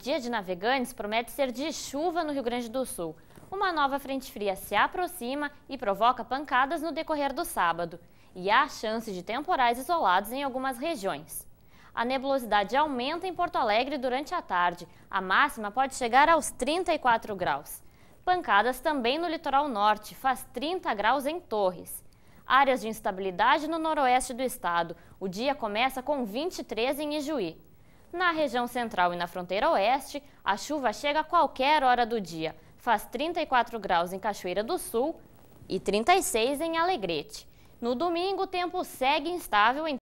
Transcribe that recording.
Dia de Navegantes promete ser de chuva no Rio Grande do Sul. Uma nova frente fria se aproxima e provoca pancadas no decorrer do sábado. E há chance de temporais isolados em algumas regiões. A nebulosidade aumenta em Porto Alegre durante a tarde. A máxima pode chegar aos 34 graus. Pancadas também no litoral norte, faz 30 graus em Torres áreas de instabilidade no noroeste do estado. O dia começa com 23 em Ijuí. Na região central e na fronteira oeste, a chuva chega a qualquer hora do dia. Faz 34 graus em Cachoeira do Sul e 36 em Alegrete. No domingo, o tempo segue instável em